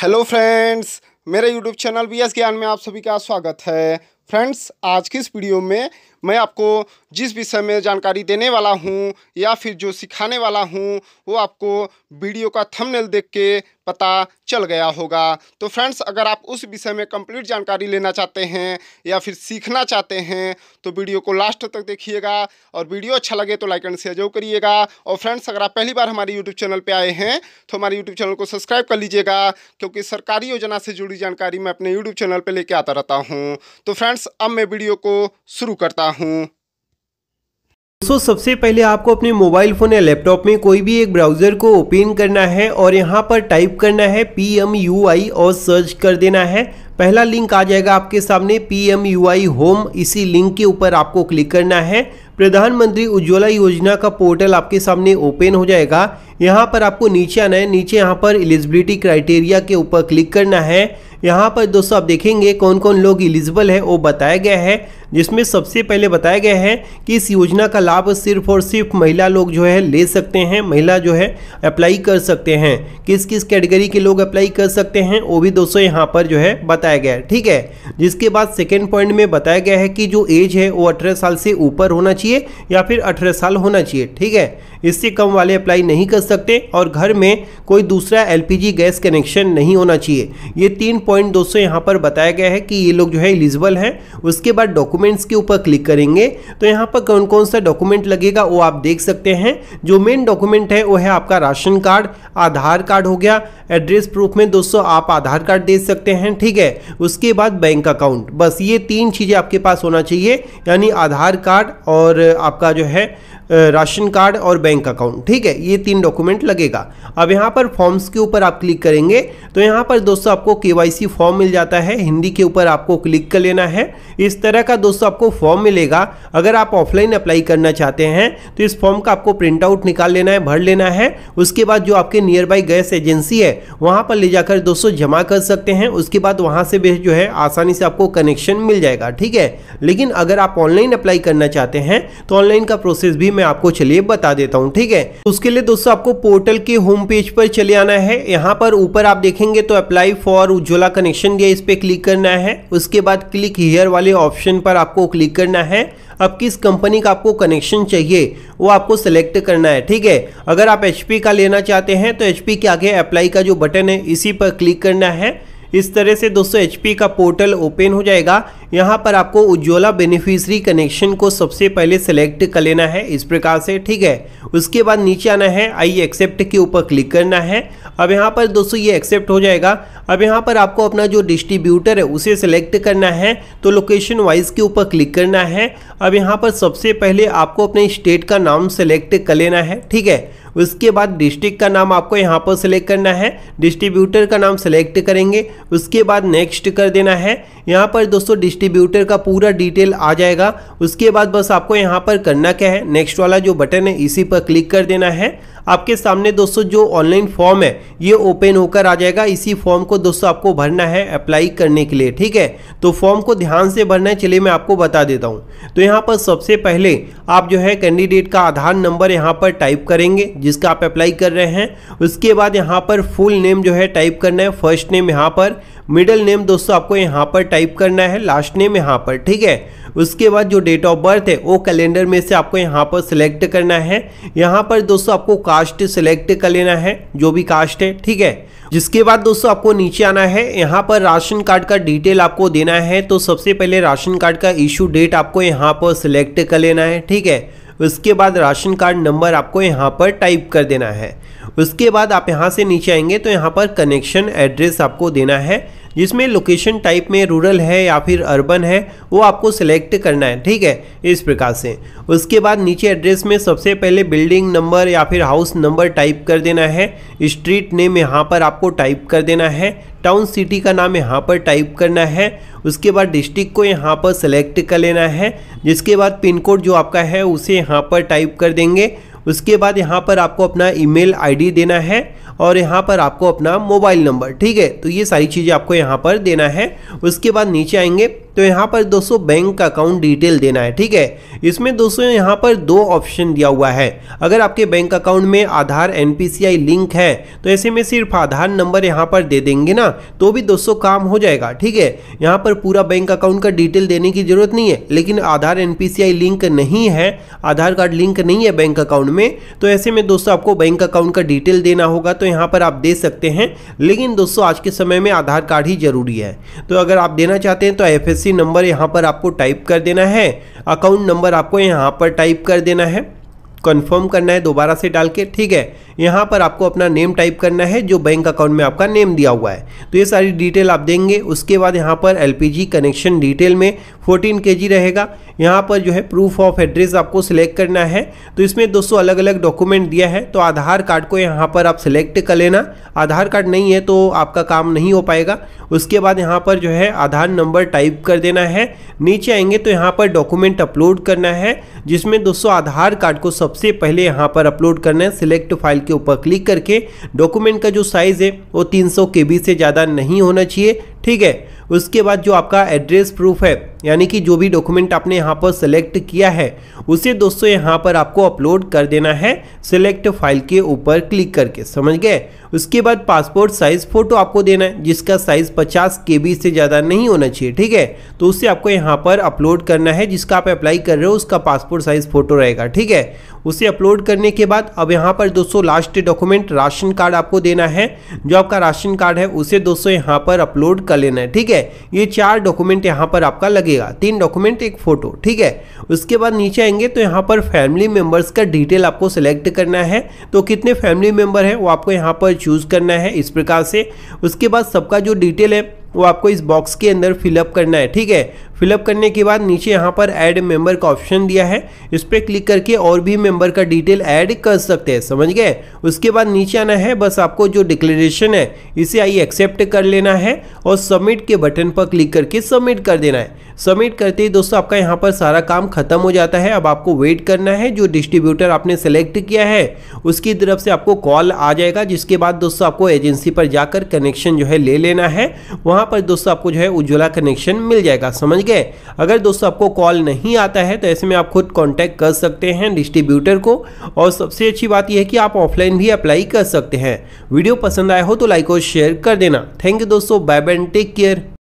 hello friends मेरे YouTube channel B S Gyan में आप सभी का स्वागत है फ्रेंड्स आज की इस वीडियो में मैं आपको जिस विषय में जानकारी देने वाला हूँ या फिर जो सिखाने वाला हूँ वो आपको वीडियो का थंबनेल देख के पता चल गया होगा तो फ्रेंड्स अगर आप उस विषय में कंप्लीट जानकारी लेना चाहते हैं या फिर सीखना चाहते हैं तो वीडियो को लास्ट तक देखिएगा और वीडियो अच्छा लगे तो लाइक एंड शेयर जरूर करिएगा और फ्रेंड्स अगर आप पहली बार हमारे यूट्यूब चैनल पर आए हैं तो हमारे यूट्यूब चैनल को सब्सक्राइब कर लीजिएगा क्योंकि सरकारी योजना से जुड़ी जानकारी मैं अपने यूट्यूब चैनल पर लेके आता रहता हूँ तो फ्रेंड्स अब मैं वीडियो को शुरू करता हूँ दोस्तों सबसे पहले आपको अपने मोबाइल फ़ोन या लैपटॉप में कोई भी एक ब्राउज़र को ओपन करना है और यहाँ पर टाइप करना है पी एम यू आई और सर्च कर देना है पहला लिंक आ जाएगा आपके सामने P M U I home इसी लिंक के ऊपर आपको क्लिक करना है प्रधानमंत्री उज्ज्वला योजना का पोर्टल आपके सामने ओपन हो जाएगा यहाँ पर आपको नीचे आना है नीचे यहाँ पर एलिजिबिलिटी क्राइटेरिया के ऊपर क्लिक करना है यहाँ पर दोस्तों आप देखेंगे कौन कौन लोग एलिजिबल है वो बताया गया है जिसमें सबसे पहले बताया गया है कि इस योजना का लाभ सिर्फ और सिर्फ महिला लोग जो है ले सकते हैं महिला जो है अप्लाई कर सकते हैं किस किस कैटेगरी के लोग अप्लाई कर सकते हैं वो भी दोस्तों यहाँ पर जो है बताया गया है ठीक है जिसके बाद सेकेंड पॉइंट में बताया गया है कि जो एज है वो अठारह साल से ऊपर होना चाहिए या फिर अठारह साल होना चाहिए ठीक है इससे कम वाले अप्लाई नहीं कर सकते और घर में कोई दूसरा एलपीजी गैस कनेक्शन नहीं होना चाहिए ये तीन पॉइंट दोस्तों यहाँ पर बताया गया है कि ये लोग जो है एलिजिबल हैं उसके बाद डॉक्यूमेंट डॉक्यूमेंट्स के ऊपर क्लिक करेंगे तो यहाँ पर कौन कौन सा डॉक्यूमेंट लगेगा वो आप देख सकते हैं जो मेन डॉक्यूमेंट है वो है आपका राशन कार्ड आधार कार्ड हो गया एड्रेस प्रूफ में दोस्तों आप आधार कार्ड दे सकते हैं ठीक है उसके बाद बैंक अकाउंट बस ये तीन चीज़ें आपके पास होना चाहिए यानी आधार कार्ड और आपका जो है राशन कार्ड और बैंक अकाउंट ठीक है ये तीन डॉक्यूमेंट लगेगा अब यहाँ पर फॉर्म्स के ऊपर आप क्लिक करेंगे तो यहाँ पर दोस्तों आपको केवाईसी फॉर्म मिल जाता है हिंदी के ऊपर आपको क्लिक कर लेना है इस तरह का दोस्तों आपको फॉर्म मिलेगा अगर आप ऑफलाइन अप्लाई करना चाहते हैं तो इस फॉर्म का आपको प्रिंट आउट निकाल लेना है भर लेना है उसके बाद जो आपके नियर बाई गैस एजेंसी है वहाँ पर ले जाकर दोस्तों जमा कर सकते हैं उसके बाद वहाँ से भी जो है आसानी से आपको कनेक्शन मिल जाएगा ठीक है लेकिन अगर आप ऑनलाइन अप्लाई करना चाहते हैं तो ऑनलाइन का प्रोसेस भी मैं आपको चलिए बता देता हूँ ठीक है उसके लिए दोस्तों आपको पोर्टल के होम पेज पर चले आना है यहाँ पर ऊपर आप देखेंगे तो अप्लाई फॉर उज्ज्वला कनेक्शन दिया इस पर क्लिक करना है उसके बाद क्लिक हेयर वाले ऑप्शन पर आपको क्लिक करना है अब किस कंपनी का आपको कनेक्शन चाहिए वो आपको सेलेक्ट करना है ठीक है अगर आप एच का लेना चाहते हैं तो एच के आगे अप्लाई का जो बटन है इसी पर क्लिक करना है इस तरह से दोस्तों एच का पोर्टल ओपन हो जाएगा यहाँ पर आपको उज्ज्वला बेनिफिशरी कनेक्शन को सबसे पहले सेलेक्ट कर लेना है इस प्रकार से ठीक है उसके बाद नीचे आना है आई एक्सेप्ट के ऊपर क्लिक करना है अब यहाँ पर दोस्तों ये एक्सेप्ट हो जाएगा अब यहाँ पर आपको अपना जो डिस्ट्रीब्यूटर है उसे सेलेक्ट करना है तो लोकेशन वाइज के ऊपर क्लिक करना है अब यहाँ पर सबसे पहले आपको अपने स्टेट का नाम सेलेक्ट कर लेना है ठीक है उसके बाद डिस्ट्रिक्ट का नाम आपको यहाँ पर सिलेक्ट करना है डिस्ट्रीब्यूटर का नाम सेलेक्ट करेंगे उसके बाद नेक्स्ट कर देना है यहाँ पर दोस्तों डिस्ट्रीब्यूटर का पूरा डिटेल आ जाएगा उसके बाद बस आपको यहाँ पर करना क्या है नेक्स्ट वाला जो बटन है इसी पर क्लिक कर देना है आपके सामने दोस्तों जो ऑनलाइन फॉर्म है ये ओपन होकर आ जाएगा इसी फॉर्म को दोस्तों आपको भरना है अप्लाई करने के लिए ठीक है तो फॉर्म को ध्यान से भरना है चलिए मैं आपको बता देता हूँ तो यहाँ पर सबसे पहले आप जो है कैंडिडेट का आधार नंबर यहाँ पर टाइप करेंगे जिसका आप अप्लाई कर रहे हैं उसके बाद यहाँ पर फुल नेम जो है टाइप करना है फर्स्ट नेम यहाँ पर मिडल नेम दोस्तों आपको यहाँ पर टाइप करना है लास्ट नेम यहाँ पर ठीक है उसके बाद जो डेट ऑफ बर्थ है वो कैलेंडर में से आपको यहाँ पर सिलेक्ट करना है यहाँ पर दोस्तों आपको कास्ट सिलेक्ट कर लेना है जो भी कास्ट है ठीक है जिसके बाद दोस्तों आपको नीचे आना है यहाँ पर राशन कार्ड का डिटेल आपको देना है तो सबसे पहले राशन कार्ड का इश्यू डेट आपको यहाँ पर सिलेक्ट कर लेना है ठीक है उसके बाद राशन कार्ड नंबर आपको यहाँ पर टाइप कर देना है उसके बाद आप यहाँ से नीचे आएंगे तो यहाँ पर कनेक्शन एड्रेस आपको देना है जिसमें लोकेशन टाइप में रूरल है या फिर अर्बन है वो आपको सिलेक्ट करना है ठीक है इस प्रकार से उसके बाद नीचे एड्रेस में सबसे पहले बिल्डिंग नंबर या फिर हाउस नंबर टाइप कर देना है स्ट्रीट नेम यहाँ पर आपको टाइप कर देना है टाउन सिटी का नाम यहाँ पर टाइप करना है उसके बाद डिस्ट्रिक्ट को यहाँ पर सेलेक्ट कर लेना है जिसके बाद पिन कोड जो आपका है उसे यहाँ पर टाइप कर देंगे उसके बाद यहाँ पर आपको अपना ईमेल आईडी देना है और यहाँ पर आपको अपना मोबाइल नंबर ठीक है तो ये सारी चीज़ें आपको यहाँ पर देना है उसके बाद नीचे आएंगे तो यहाँ पर दोस्तों बैंक का अकाउंट डिटेल देना है ठीक है इसमें दोस्तों यहाँ पर दो ऑप्शन दिया हुआ है अगर आपके बैंक अकाउंट में आधार एन लिंक है तो ऐसे में सिर्फ आधार नंबर यहाँ पर दे देंगे ना तो भी दोस्तों काम हो जाएगा ठीक है यहाँ पर पूरा बैंक अकाउंट का डिटेल देने की जरूरत नहीं है लेकिन आधार एन लिंक नहीं है आधार कार्ड लिंक नहीं है बैंक अकाउंट में तो ऐसे में दोस्तों आपको बैंक अकाउंट का डिटेल देना होगा तो यहाँ पर आप दे सकते हैं लेकिन दोस्तों आज के समय में आधार कार्ड ही जरूरी है तो अगर आप देना चाहते हैं तो एफ सी नंबर यहाँ पर आपको टाइप कर देना है अकाउंट नंबर आपको यहाँ पर टाइप कर देना है कंफर्म करना है दोबारा से डाल के ठीक है यहाँ पर आपको अपना नेम टाइप करना है जो बैंक अकाउंट में आपका नेम दिया हुआ है तो ये सारी डिटेल आप देंगे उसके बाद यहाँ पर एल कनेक्शन डिटेल में फोर्टीन के रहेगा यहाँ पर जो है प्रूफ ऑफ एड्रेस आपको सिलेक्ट करना है तो इसमें दोस्तों अलग अलग डॉक्यूमेंट दिया है तो आधार कार्ड को यहाँ पर आप सिलेक्ट कर लेना आधार कार्ड नहीं है तो आपका काम नहीं हो पाएगा उसके बाद यहाँ पर जो है आधार नंबर टाइप कर देना है नीचे आएंगे तो यहाँ पर डॉक्यूमेंट अपलोड करना है जिसमें दोस्तों आधार कार्ड को सबसे पहले यहाँ पर अपलोड करना है सिलेक्ट फाइल के ऊपर क्लिक करके डॉक्यूमेंट का जो साइज़ है वो तीन सौ से ज़्यादा नहीं होना चाहिए ठीक है उसके बाद जो आपका एड्रेस प्रूफ है यानी कि जो भी डॉक्यूमेंट आपने यहाँ पर सेलेक्ट किया है उसे दोस्तों यहाँ पर आपको अपलोड कर देना है सिलेक्ट फाइल के ऊपर क्लिक करके समझ गए उसके बाद पासपोर्ट साइज़ फ़ोटो आपको देना है जिसका साइज़ 50 के से ज़्यादा नहीं होना चाहिए ठीक है तो उसे आपको यहाँ पर अपलोड करना है जिसका आप अप्लाई कर रहे हो उसका पासपोर्ट साइज़ फ़ोटो रहेगा ठीक है उसे अपलोड करने के बाद अब यहाँ पर दोस्तों लास्ट डॉक्यूमेंट राशन कार्ड आपको देना है जो आपका राशन कार्ड है उसे दोस्तों यहाँ पर अपलोड कर लेना है ठीक है ये चार डॉक्यूमेंट यहाँ पर आपका लगे लगेगा तीन डॉक्यूमेंट एक फ़ोटो ठीक है उसके बाद नीचे आएंगे तो यहाँ पर फैमिली मेम्बर्स का डिटेल आपको सेलेक्ट करना है तो कितने फैमिली मेम्बर हैं वो आपको यहाँ पर चूज़ करना है इस प्रकार से उसके बाद सबका जो डिटेल है वो आपको इस बॉक्स के अंदर फिलअप करना है ठीक है फिलअप करने के बाद नीचे यहाँ पर ऐड मेंबर का ऑप्शन दिया है इस पर क्लिक करके और भी मेंबर का डिटेल ऐड कर सकते हैं समझ गए उसके बाद नीचे आना है बस आपको जो डिक्लेरेशन है इसे आई एक्सेप्ट कर लेना है और सबमिट के बटन पर क्लिक करके सबमिट कर देना है सबमिट करते ही दोस्तों आपका यहाँ पर सारा काम खत्म हो जाता है अब आपको वेट करना है जो डिस्ट्रीब्यूटर आपने सेलेक्ट किया है उसकी तरफ से आपको कॉल आ जाएगा जिसके बाद दोस्तों आपको एजेंसी पर जाकर कनेक्शन जो है ले लेना है वहाँ पर दोस्तों आपको जो है उज्ज्वला कनेक्शन मिल जाएगा समझ गए है अगर दोस्तों आपको कॉल नहीं आता है तो ऐसे में आप खुद कॉन्टैक्ट कर सकते हैं डिस्ट्रीब्यूटर को और सबसे अच्छी बात यह है कि आप ऑफलाइन भी अप्लाई कर सकते हैं वीडियो पसंद आया हो तो लाइक और शेयर कर देना थैंक यू दोस्तों बाय बाय टेक केयर